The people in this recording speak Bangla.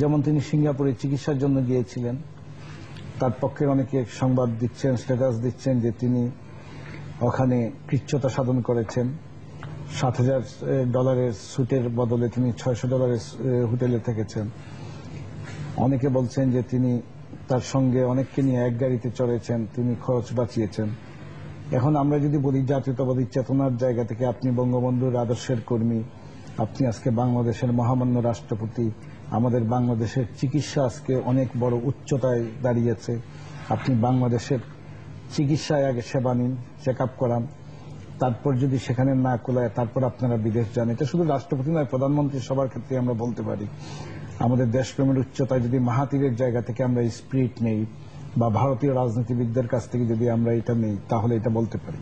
যেমন তিনি সিঙ্গাপুরে চিকিৎসার জন্য গিয়েছিলেন তার পক্ষে অনেকে সংবাদ দিচ্ছেন স্ট্যাটাস দিচ্ছেন যে তিনি ওখানে কৃচ্ছতা সাধন করেছেন সাত হাজার ডলারের সুটের বদলে তিনি ছয়শো ডলারের হোটেলে থেকেছেন অনেকে বলছেন যে তিনি তার সঙ্গে অনেককে নিয়ে এক গাড়িতে চড়েছেন তিনি খরচ বাঁচিয়েছেন এখন আমরা যদি বলি জাতীয়তাবাদী চেতনার জায়গা থেকে আপনি বঙ্গবন্ধুর আদর্শের কর্মী আপনি আজকে বাংলাদেশের মহামান্য রাষ্ট্রপতি আমাদের বাংলাদেশের চিকিৎসা আজকে অনেক বড় উচ্চতায় দাঁড়িয়েছে আপনি বাংলাদেশের চিকিৎসায় আগে সেবা নিন চেক আপ করান তারপর যদি সেখানে না কোলায় তারপর আপনারা বিদেশ যান এটা শুধু রাষ্ট্রপতি নয় প্রধানমন্ত্রী সবার ক্ষেত্রে আমরা বলতে পারি আমাদের দেশপ্রেমের উচ্চতায় যদি মাহাতিরের জায়গা থেকে আমরা স্পিরিট নেই বা ভারতীয় রাজনীতিবিদদের কাছ থেকে যদি আমরা এটা নেই তাহলে এটা বলতে পারি